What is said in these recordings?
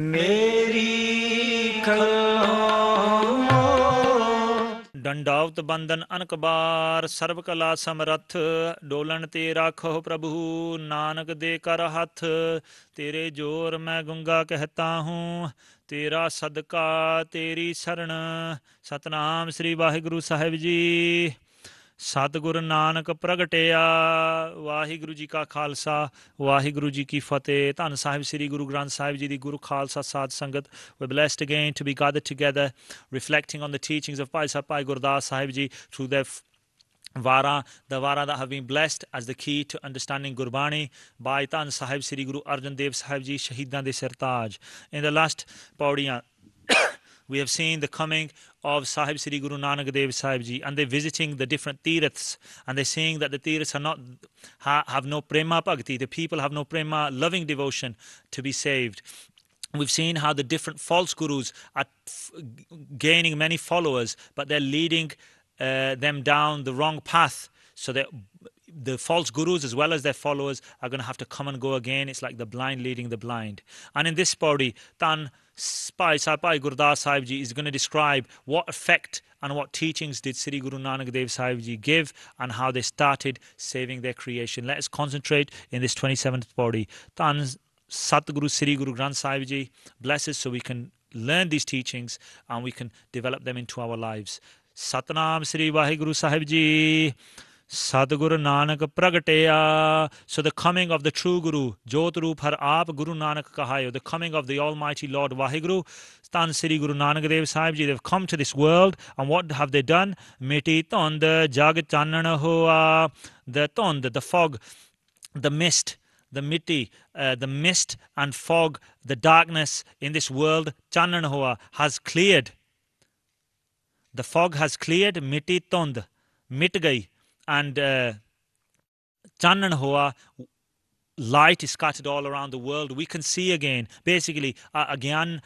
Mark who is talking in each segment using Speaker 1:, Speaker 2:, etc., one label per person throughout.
Speaker 1: ਮੇਰੀ ਕਲੋ ਡੰਡਾਵਤ ਬੰਦਨ ਅਨਕਬਾਰ ਸਰਬ ਕਲਾ ਸਮਰਥ ਡੋਲਣ ਤੇ ਰੱਖੋ ਪ੍ਰਭੂ ਨਾਨਕ ਦੇ ਕਰ ਹੱਥ ਤੇਰੇ ਜੋਰ ਮੈਂ ਗੁੰਗਾ ਕਹਤਾ ਹੂੰ ਤੇਰਾ ਸਦਕਾ ਤੇਰੀ ਸ਼ਰਣ ਸਤਨਾਮ ਸ੍ਰੀ ਵਾਹਿਗੁਰੂ ਸਾਹਿਬ ਜੀ ਸਤਿਗੁਰ ਨਾਨਕ ਪ੍ਰਗਟਿਆ ਵਾਹਿਗੁਰੂ ਜੀ ਕਾ ਖਾਲਸਾ ਵਾਹਿਗੁਰੂ ਜੀ ਕੀ ਫਤਿਹ ਧੰਨ ਸਾਹਿਬ ਸ੍ਰੀ ਗੁਰੂ ਗ੍ਰੰਥ ਸਾਹਿਬ ਜੀ ਦੀ ਗੁਰੂ ਖਾਲਸਾ ਸਾਧ ਸੰਗਤ we blessed again to be gathered together reflecting on the teachings of Pai Sapai Gurdas Sahib ji through their Vara, the Vara that have been blessed as the key to understanding Gurbani by Tan Sahib Sri Guru Arjan Dev Sahib Ji, Shahidan de Sirtaj. In the last paudiyan, We have seen the coming of Sahib Sri Guru Nanak Dev Sahib Ji and they're visiting the different tirths and they're seeing that the tirths are not, ha, have no prema bhakti, the people have no prema, loving devotion to be saved. We've seen how the different false gurus are gaining many followers, but they're leading uh, them down the wrong path. So that the false gurus as well as their followers are going to have to come and go again. It's like the blind leading the blind. And in this body, Tan by Sarpai Gurdas Sahib Ji is going to describe what effect and what teachings did Sri Guru Nanak Dev Sahib Ji give and how they started saving their creation. Let us concentrate in this 27th body. Tan Satguru Sri Guru Granth Sahib Ji bless us so we can learn these teachings and we can develop them into our lives. Satnam Sri Vaheguru Sahib Ji. Sadguru Nanak Pragateya. So the coming of the true Guru, Jot Roop Har Guru Nanak Kahayo, the coming of the Almighty Lord Vaheguru, Stan Sri Guru Nanak Dev Sahib they've come to this world and what have they done? Miti Tond Jagat Chanana Hoa, the Tond, the fog, the mist, the miti, uh, the mist and fog, the darkness in this world, Chanana Hoa, has cleared. The fog has cleared, miti tond, mit gai. and uh, Chan and Hoa light is scattered all around the world we can see again basically uh, agyan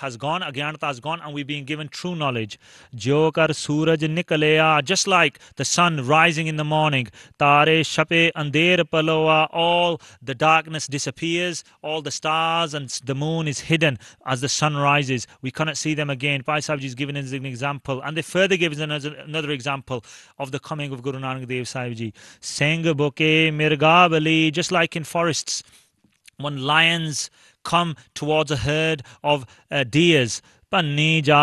Speaker 1: has gone agyanata has gone and we're being given true knowledge Jokar suraj nikaleya, just like the sun rising in the morning tare shape ander paloa all the darkness disappears all the stars and the moon is hidden as the sun rises we cannot see them again pai sahib is given as an example and they further give another, another example of the coming of guru nanak dev sahib ji singh boke mirgavali, just like in forests, when lions come towards a herd of uh, deers, the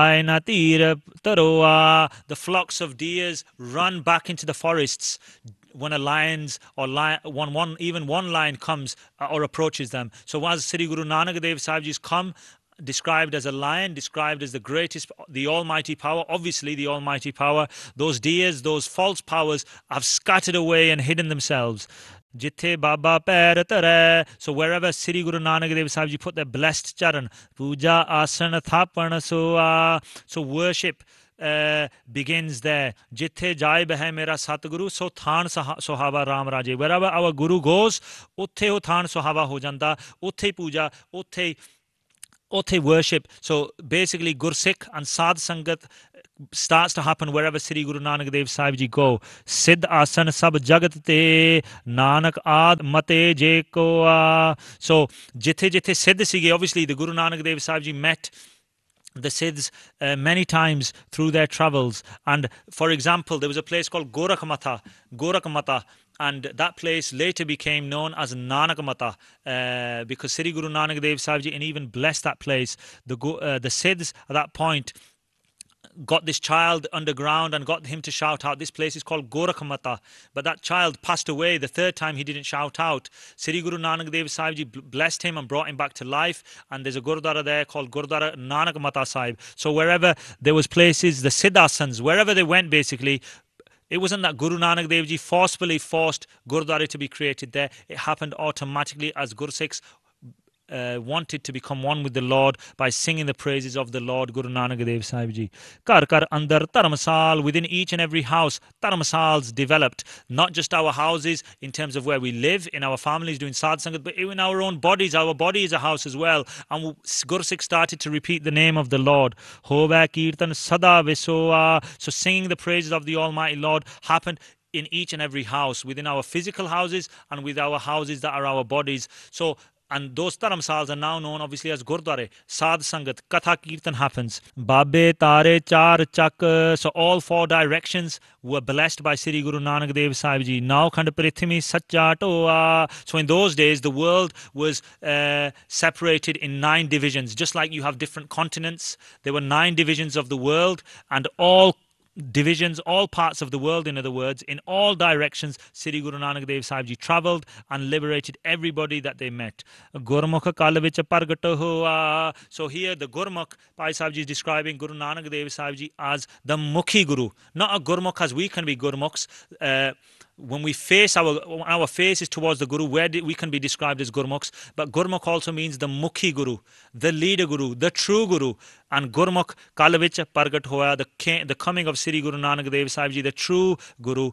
Speaker 1: flocks of deers run back into the forests when a lion's or lion, one, even one lion comes uh, or approaches them. So as Sri Guru Nanak Dev Sahib Ji's come described as a lion, described as the greatest, the almighty power. Obviously, the almighty power, those deers, those false powers have scattered away and hidden themselves. So wherever Sri Guru Nanak Dev Sahib Guru put their blessed ਚਰਨ ਪੂਜਾ ਆਸਣ ਥਾਪਣ so worship uh, begins there. Jithe jai hai mera satguru, so thaan sohava ram raje. Wherever our guru goes, utte ho thaan sohava ho janda, utte puja, utthe ਉੱਥੇ worship so basically gursikh and sad sangat starts to happen wherever Sri Guru Nanak Dev Sahib Ji go. Siddh asan sab jagat te Nanak aad mate je ko So jithe jithe siddh sige obviously the Guru Nanak Dev Sahib Ji met the Sidhs uh, many times through their travels. And for example, there was a place called Gorakmata, Gorakmata, and that place later became known as Nanakmata uh, because Sri Guru Nanak Dev Sahib Ji and even blessed that place. The uh, the Sidhs at that point got this child underground and got him to shout out. This place is called Gorakhamata. But that child passed away the third time he didn't shout out. Sri Guru Nanak Dev Sahib Ji blessed him and brought him back to life. And there's a Gurdwara there called Gurdwara Nanak Mata Sahib. So wherever there was places, the Siddhasans, wherever they went basically, it wasn't that Guru Nanak Dev Ji forcefully forced Gurdwara to be created there. It happened automatically as Gursikhs uh, wanted to become one with the Lord by singing the praises of the Lord Guru Nanak Dev Sahib Ji. Kar kar andar tarmasal within each and every house, tarmasals developed. Not just our houses in terms of where we live, in our families doing sad sangat, but even our own bodies. Our body is a house as well. And Guru Sikh started to repeat the name of the Lord. Hova kirtan sada visoa. So singing the praises of the Almighty Lord happened in each and every house, within our physical houses and with our houses that are our bodies. So and those dharamsals are now known obviously as Gurdwara, Sad Sangat, Katha Kirtan happens. Babe, Tare, Char, Chak, so all four directions were blessed by Sri Guru Nanak Dev Sahib Ji. Now Khand Prithimi Satcha Toa. So in those days, the world was uh, separated in nine divisions, just like you have different continents. There were nine divisions of the world, and all divisions, all parts of the world, in other words, in all directions, Sri Guru Nanak Dev Sahib Ji travelled and liberated everybody that they met. So here the Gurmukh, Pai Sahib Ji is describing Guru Nanak Dev Sahib Ji as the Mukhi Guru, not a Gurmukh as we can be Gurmukhs. Uh, when we face our our face is towards the guru where we can be described as gurmukhs but gurmukh also means the mukhi guru the leader guru the true guru and gurmukh kal pargat hoya the the coming of sri guru nanak dev sahib ji the true guru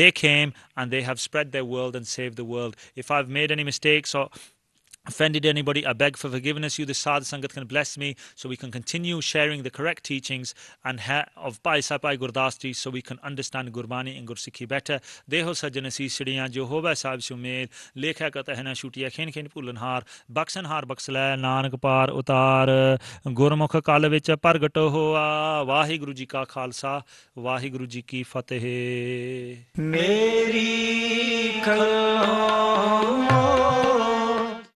Speaker 1: they came and they have spread their world and saved the world if i've made any mistakes or offended anybody, I beg for forgiveness. You, the Sadh Sangat, can bless me so we can continue sharing the correct teachings and of Bhai Sapai Gurdas ji so we can understand Gurbani and Gursikhi better. Deho sajjan Sidiyan jo hoba sahib shumer lekha kata Hena shutiya khen khen pulan har baksan har Baksala nanak par utar gurmukh kal vich pargat hoa Ji Ka Khalsa Khalsa Guru Ji Ki Fateh Meri ਖਲੋ